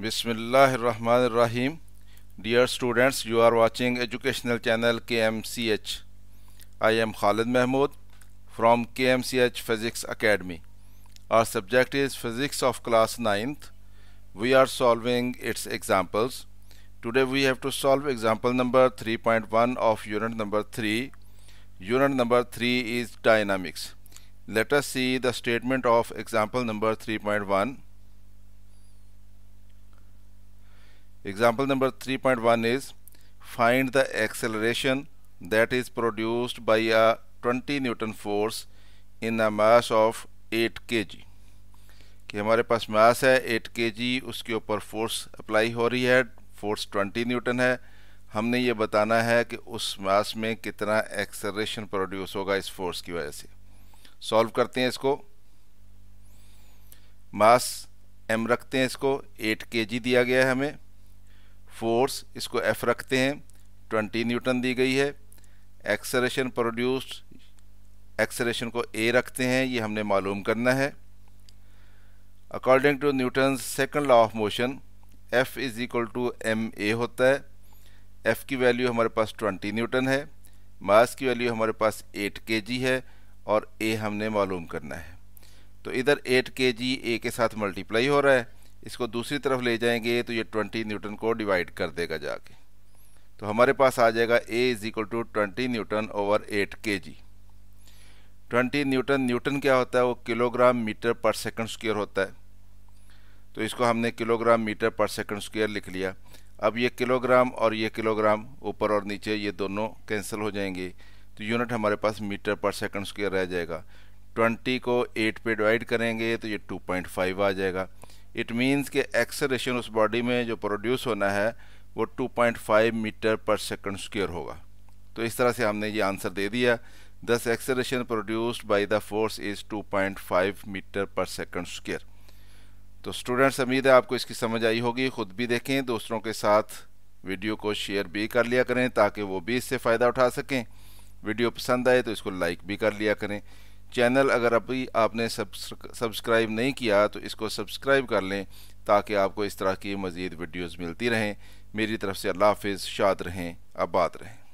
Bismillah Rahman Rahim Dear students, you are watching educational channel KMCH. I am Khalid Mahmood from KMCH Physics Academy. Our subject is Physics of class 9th. We are solving its examples. Today we have to solve example number 3.1 of unit number 3. Unit number 3 is dynamics. Let us see the statement of example number 3.1. Example number 3.1 is find the acceleration that is produced by a 20 newton force in a mass of 8 kg कि हमारे पास मास है 8 kg उसके ऊपर force apply हो रही है force 20 Newton है हमने ये बताना है कि उस मास में कितना एक्सेलरेशन प्रोड्यूस होगा इस फोर्स की वजह से सॉल्व करते हैं इसको मास एम रखते हैं इसको 8 kg दिया गया है हमें फोर्स इसको एफ रखते हैं 20 न्यूटन दी गई है एक्सरेशन प्रोड्यूस्ड एक्सरेशन को ए रखते हैं ये हमने मालूम करना है according to Newton second law of motion F is equal to M A होता है एफ़ की वैल्यू हमारे पास 20 न्यूटन है मास की वैल्यू हमारे पास 8 के है और ए हमने मालूम करना है तो इधर 8 के ए के साथ मल्टीप्लाई हो रहा है इसको दूसरी तरफ ले जाएंगे तो ये 20 न्यूटन को डिवाइड कर देगा जाके तो हमारे पास आ जाएगा A is equal to twenty newton over eight K G twenty newton newton क्या होता है वो kilogram metre per second square होता है तो इसको हमने kilogram metre per second square लिख लिया अब ये किलोग्राम और ये किलोग्राम ऊपर और नीचे ये दोनों कैंसिल हो जाएंगे तो यूनिट हमारे पास मीटर पर सेकंड स्क्वायर रह जाएगा 20 को 8 पे डिवाइड करेंगे तो ये 2.5 आ जाएगा इट मीन्स के एक्सेलेशन उस बॉडी में जो प्रोड्यूस होना है वो 2.5 मीटर पर सेकंड स्क्वेयर होगा तो इस तरह से हमने ये आंसर दे दिया दस acceleration produced by the force is 2.5 metre per second square तो स्टूडेंट्स उम्मीद है आपको इसकी समझ आई होगी ख़ुद भी देखें दूसरों के साथ वीडियो को शेयर भी कर लिया करें ताकि वो भी इससे फ़ायदा उठा सकें वीडियो पसंद आए तो इसको लाइक भी कर लिया करें चैनल अगर अभी आपने सब्सक्राइब नहीं किया तो इसको सब्सक्राइब कर लें ताकि आपको इस तरह की मज़ीद वीडियोज़ मिलती रहें मेरी तरफ से अल्लाह हाफिज़ शाद रहें आबाद रहें